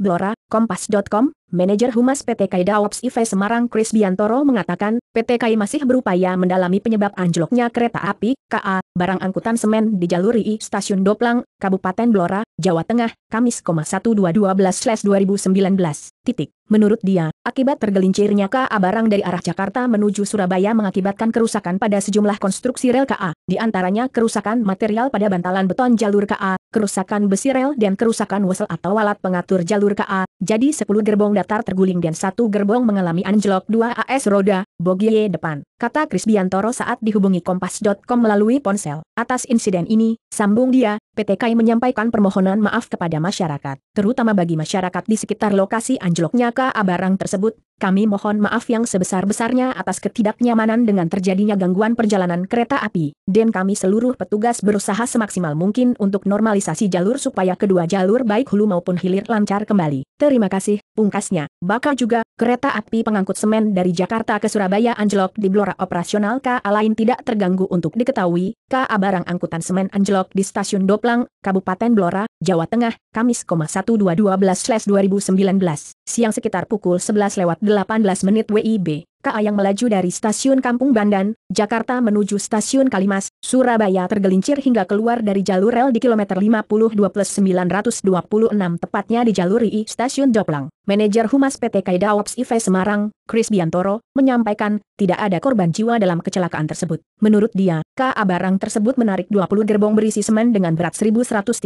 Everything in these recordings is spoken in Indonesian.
Blora, Kompas.com, manajer humas PT KAI Daops IV Semarang Kris Biantoro mengatakan, PT KAI masih berupaya mendalami penyebab anjloknya kereta api, KA, barang angkutan semen di jalur II Stasiun Doplang, Kabupaten Blora, Jawa Tengah, Kamis, 1212-2019. Titik. Menurut dia, akibat tergelincirnya KA barang dari arah Jakarta menuju Surabaya mengakibatkan kerusakan pada sejumlah konstruksi rel KA, di antaranya kerusakan material pada bantalan beton jalur KA, kerusakan besi rel dan kerusakan wesel atau alat pengatur jalur KA, jadi sepuluh gerbong datar terguling dan satu gerbong mengalami anjlok dua AS roda, Bogie depan, kata Chris Biantoro saat dihubungi Kompas.com melalui ponsel. Atas insiden ini, sambung dia, PT KAI menyampaikan permohonan maaf kepada masyarakat, terutama bagi masyarakat di sekitar lokasi anjloknya KA barang tersebut. Kami mohon maaf yang sebesar-besarnya atas ketidaknyamanan dengan terjadinya gangguan perjalanan kereta api, dan kami seluruh petugas berusaha semaksimal mungkin untuk normalisasi jalur supaya kedua jalur baik hulu maupun hilir lancar kembali. Terima kasih, pungkasnya. Bakal juga, Kereta api pengangkut semen dari Jakarta ke Surabaya anjlok di Blora operasional KA lain tidak terganggu untuk diketahui, KA barang angkutan semen anjlok di stasiun Doplang, Kabupaten Blora, Jawa Tengah, Kamis, 12 2019 siang sekitar pukul 11 lewat 18 menit WIB. KA yang melaju dari stasiun Kampung Bandan, Jakarta menuju stasiun Kalimas, Surabaya tergelincir hingga keluar dari jalur rel di kilometer 50 926 tepatnya di jalur II stasiun Joplang. Manajer Humas PT KAI IV Semarang, Chris Biantoro, menyampaikan, tidak ada korban jiwa dalam kecelakaan tersebut. Menurut dia, KA barang tersebut menarik 20 gerbong berisi semen dengan berat 1136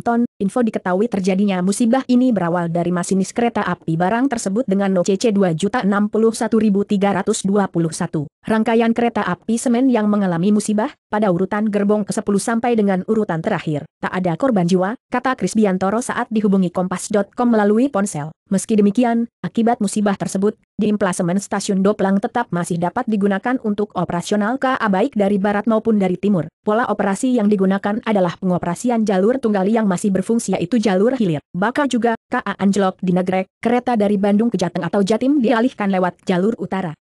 ton. Info diketahui terjadinya musibah ini berawal dari masinis kereta api barang tersebut dengan CC 2.061.000 1321 rangkaian kereta api semen yang mengalami musibah, pada urutan gerbong ke-10 sampai dengan urutan terakhir, tak ada korban jiwa, kata Kris Biantoro saat dihubungi kompas.com melalui ponsel. Meski demikian, akibat musibah tersebut, di stasiun Doplang tetap masih dapat digunakan untuk operasional KA baik dari barat maupun dari timur. Pola operasi yang digunakan adalah pengoperasian jalur tunggal yang masih berfungsi yaitu jalur hilir. Bakal juga, KA anjlok di Nagrek, kereta dari Bandung ke Jateng atau Jatim dialihkan lewat jalur utara.